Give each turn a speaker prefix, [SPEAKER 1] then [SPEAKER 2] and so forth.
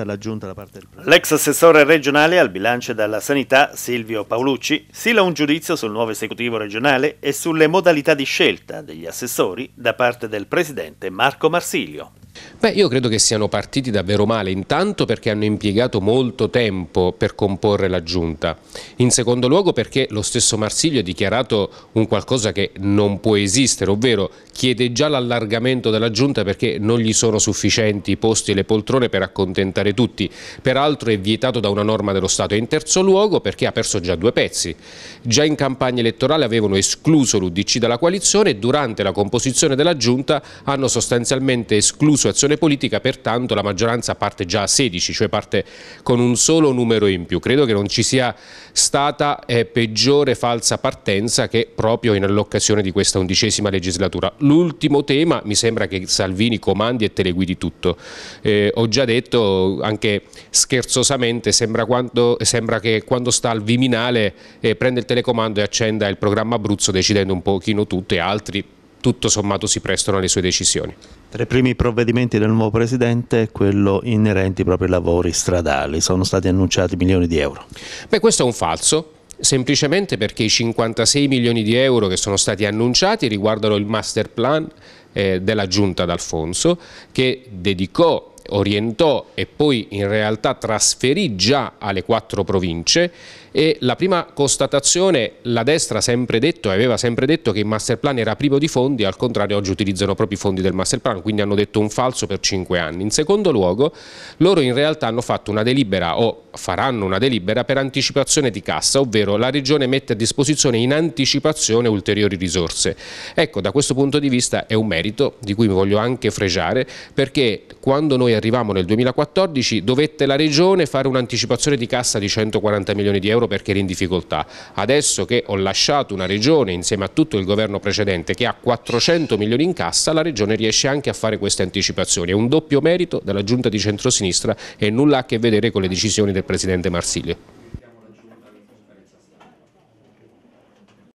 [SPEAKER 1] aperta la giunta da parte del Presidente. L'ex assessore regionale al bilancio e dalla sanità, Silvio Paolucci, sila un giudizio sul nuovo esecutivo regionale e sulle modalità di scelta degli assessori da parte del Presidente Marco Marsilio.
[SPEAKER 2] Beh, io credo che siano partiti davvero male, intanto perché hanno impiegato molto tempo per comporre la giunta, in secondo luogo perché lo stesso Marsiglio ha dichiarato un qualcosa che non può esistere, ovvero chiede già l'allargamento della giunta perché non gli sono sufficienti i posti e le poltrone per accontentare tutti, peraltro è vietato da una norma dello Stato e in terzo luogo perché ha perso già due pezzi. Già in campagna elettorale avevano escluso l'Udc dalla coalizione e durante la composizione della giunta hanno sostanzialmente escluso su azione politica, pertanto la maggioranza parte già a 16, cioè parte con un solo numero in più. Credo che non ci sia stata eh, peggiore falsa partenza che proprio in nell'occasione di questa undicesima legislatura. L'ultimo tema, mi sembra che Salvini comandi e teleguidi tutto. Eh, ho già detto anche scherzosamente, sembra, quando, sembra che quando sta al Viminale eh, prende il telecomando e accenda il programma Abruzzo decidendo un pochino tutto e altri tutto sommato si
[SPEAKER 1] prestano alle sue decisioni. Tra i primi provvedimenti del nuovo Presidente è quello inerente proprio ai lavori stradali. Sono stati annunciati milioni di euro. Beh, questo è un falso, semplicemente
[SPEAKER 2] perché i 56 milioni di euro che sono stati annunciati riguardano il master plan eh, della Giunta d'Alfonso che dedicò orientò e poi in realtà trasferì già alle quattro province e la prima constatazione, la destra ha sempre detto, e aveva sempre detto che il master plan era privo di fondi, al contrario oggi utilizzano proprio i fondi del master plan, quindi hanno detto un falso per cinque anni. In secondo luogo, loro in realtà hanno fatto una delibera o faranno una delibera per anticipazione di cassa, ovvero la Regione mette a disposizione in anticipazione ulteriori risorse. Ecco, da questo punto di vista è un merito di cui mi voglio anche fregiare perché quando noi arrivammo nel 2014 dovette la Regione fare un'anticipazione di cassa di 140 milioni di euro perché era in difficoltà. Adesso che ho lasciato una Regione insieme a tutto il governo precedente che ha 400 milioni in cassa, la Regione riesce anche a fare queste anticipazioni. È un doppio merito della Giunta di centrosinistra e nulla a che vedere con le decisioni del Presidente Marsilio.